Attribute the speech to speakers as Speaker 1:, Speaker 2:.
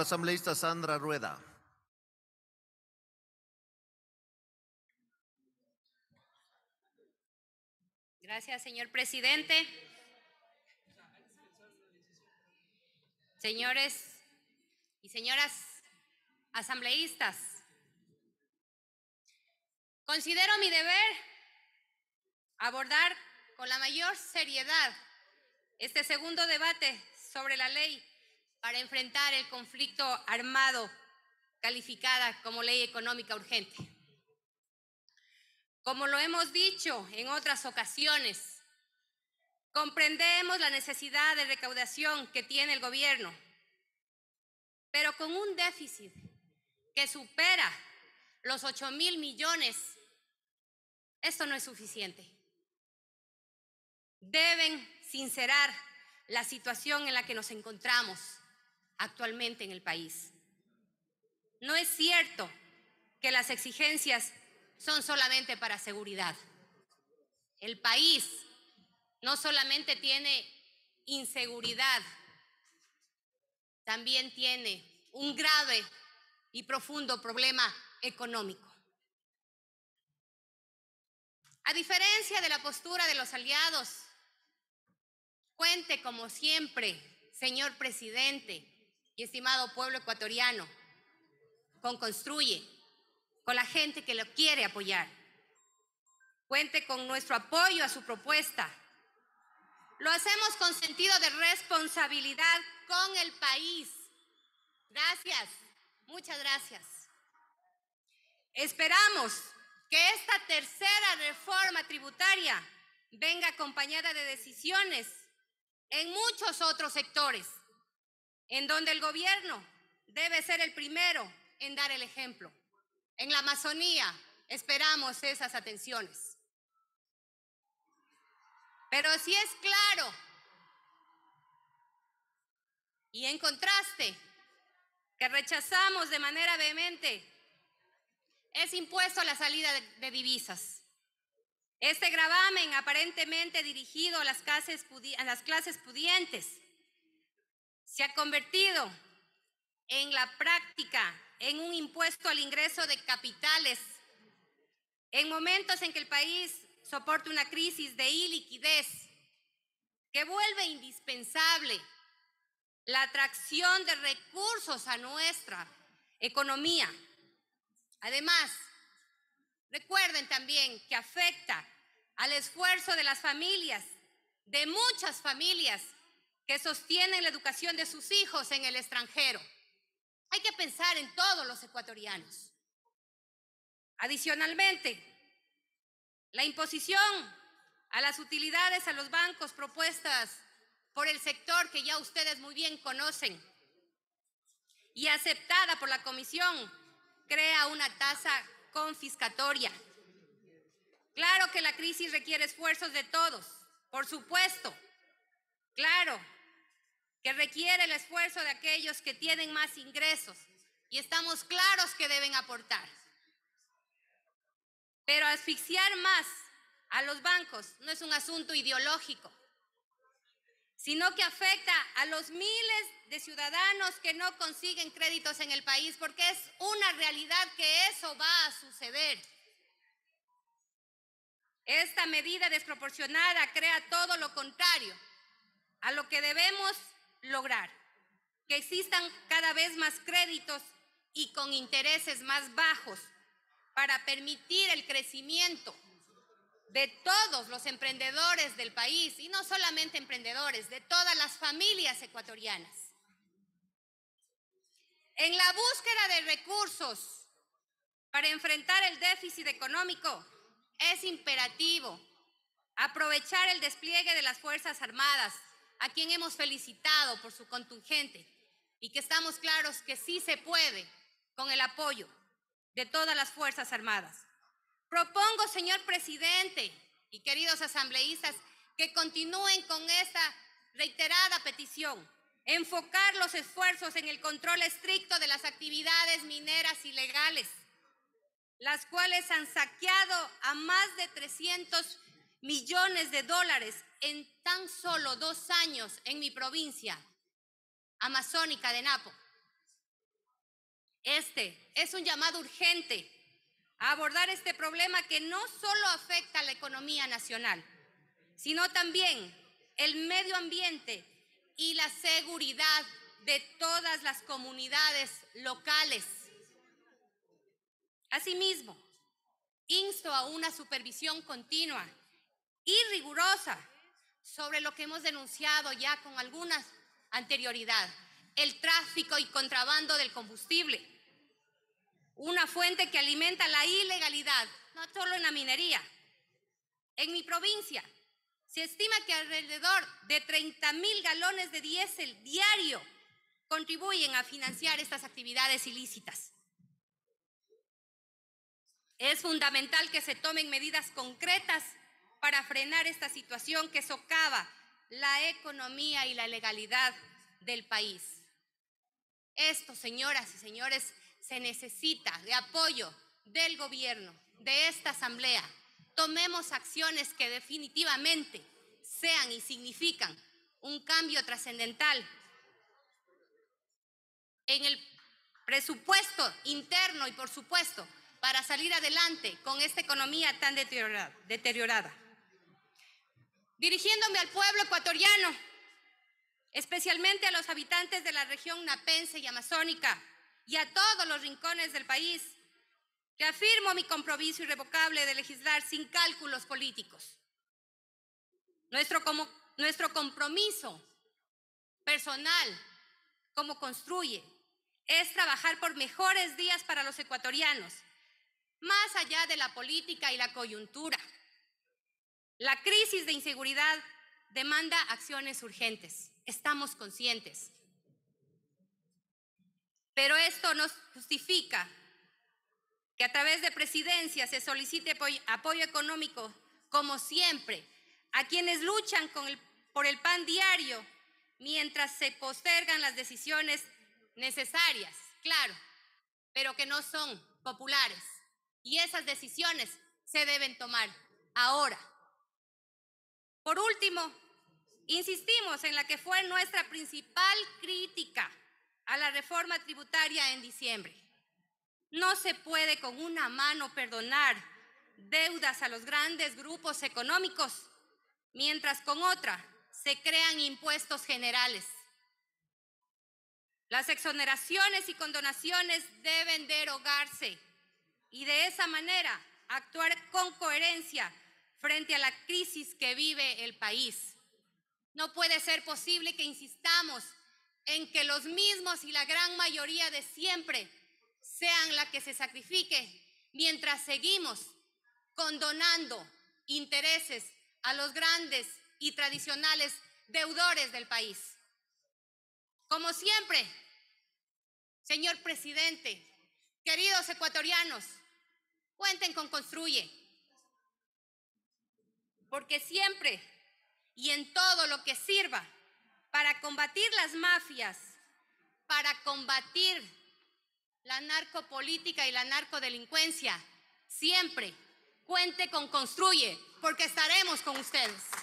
Speaker 1: asambleísta Sandra Rueda. Gracias, señor presidente. Señores y señoras asambleístas, considero mi deber abordar con la mayor seriedad este segundo debate sobre la ley para enfrentar el conflicto armado calificada como ley económica urgente. Como lo hemos dicho en otras ocasiones, comprendemos la necesidad de recaudación que tiene el gobierno, pero con un déficit que supera los 8 mil millones, esto no es suficiente. Deben sincerar la situación en la que nos encontramos actualmente en el país. No es cierto que las exigencias son solamente para seguridad. El país no solamente tiene inseguridad, también tiene un grave y profundo problema económico. A diferencia de la postura de los aliados, cuente como siempre, señor presidente, y estimado pueblo ecuatoriano, con Construye, con la gente que lo quiere apoyar. Cuente con nuestro apoyo a su propuesta. Lo hacemos con sentido de responsabilidad con el país. Gracias, muchas gracias. Esperamos que esta tercera reforma tributaria venga acompañada de decisiones en muchos otros sectores en donde el gobierno debe ser el primero en dar el ejemplo. En la Amazonía esperamos esas atenciones. Pero si es claro y en contraste que rechazamos de manera vehemente es impuesto la salida de, divisas. Este gravamen aparentemente dirigido a las clases pudientes se ha convertido en la práctica en un impuesto al ingreso de capitales. En momentos en que el país soporta una crisis de iliquidez que vuelve indispensable la atracción de recursos a nuestra economía. Además, recuerden también que afecta al esfuerzo de las familias, de muchas familias que sostienen la educación de sus hijos en el extranjero. Hay que pensar en todos los ecuatorianos. Adicionalmente, la imposición a las utilidades a los bancos propuestas por el sector que ya ustedes muy bien conocen y aceptada por la Comisión crea una tasa confiscatoria. Claro que la crisis requiere esfuerzos de todos, por supuesto. Claro que requiere el esfuerzo de aquellos que tienen más ingresos y estamos claros que deben aportar. Pero asfixiar más a los bancos no es un asunto ideológico, sino que afecta a los miles de ciudadanos que no consiguen créditos en el país, porque es una realidad que eso va a suceder. Esta medida desproporcionada crea todo lo contrario a lo que debemos lograr que existan cada vez más créditos y con intereses más bajos para permitir el crecimiento de todos los emprendedores del país, y no solamente emprendedores, de todas las familias ecuatorianas. En la búsqueda de recursos para enfrentar el déficit económico, es imperativo aprovechar el despliegue de las Fuerzas Armadas, a quien hemos felicitado por su contundente y que estamos claros que sí se puede con el apoyo de todas las Fuerzas Armadas. Propongo, señor presidente y queridos asambleístas, que continúen con esta reiterada petición, enfocar los esfuerzos en el control estricto de las actividades mineras ilegales, las cuales han saqueado a más de 300 millones de dólares en tan solo dos años en mi provincia amazónica de Napo. Este es un llamado urgente a abordar este problema que no solo afecta a la economía nacional, sino también el medio ambiente y la seguridad de todas las comunidades locales. Asimismo, insto a una supervisión continua y rigurosa sobre lo que hemos denunciado ya con alguna anterioridad, el tráfico y contrabando del combustible, una fuente que alimenta la ilegalidad, no solo en la minería. En mi provincia se estima que alrededor de 30 mil galones de diésel diario contribuyen a financiar estas actividades ilícitas. Es fundamental que se tomen medidas concretas para frenar esta situación que socava la economía y la legalidad del país. Esto, señoras y señores, se necesita de apoyo del gobierno, de esta asamblea. Tomemos acciones que definitivamente sean y significan un cambio trascendental en el presupuesto interno y, por supuesto, para salir adelante con esta economía tan deteriorada dirigiéndome al pueblo ecuatoriano, especialmente a los habitantes de la región napense y amazónica y a todos los rincones del país, que afirmo mi compromiso irrevocable de legislar sin cálculos políticos. Nuestro, nuestro compromiso personal, como construye, es trabajar por mejores días para los ecuatorianos, más allá de la política y la coyuntura. La crisis de inseguridad demanda acciones urgentes, estamos conscientes. Pero esto no justifica que a través de presidencia se solicite apoyo económico, como siempre, a quienes luchan por el pan diario mientras se postergan las decisiones necesarias, claro, pero que no son populares. Y esas decisiones se deben tomar ahora. Por último, insistimos en la que fue nuestra principal crítica a la reforma tributaria en diciembre. No se puede con una mano perdonar deudas a los grandes grupos económicos, mientras con otra se crean impuestos generales. Las exoneraciones y condonaciones deben derogarse y de esa manera actuar con coherencia frente a la crisis que vive el país. No puede ser posible que insistamos en que los mismos y la gran mayoría de siempre sean la que se sacrifique mientras seguimos condonando intereses a los grandes y tradicionales deudores del país. Como siempre, señor presidente, queridos ecuatorianos, cuenten con Construye porque siempre y en todo lo que sirva para combatir las mafias, para combatir la narcopolítica y la narcodelincuencia, siempre cuente con Construye, porque estaremos con ustedes.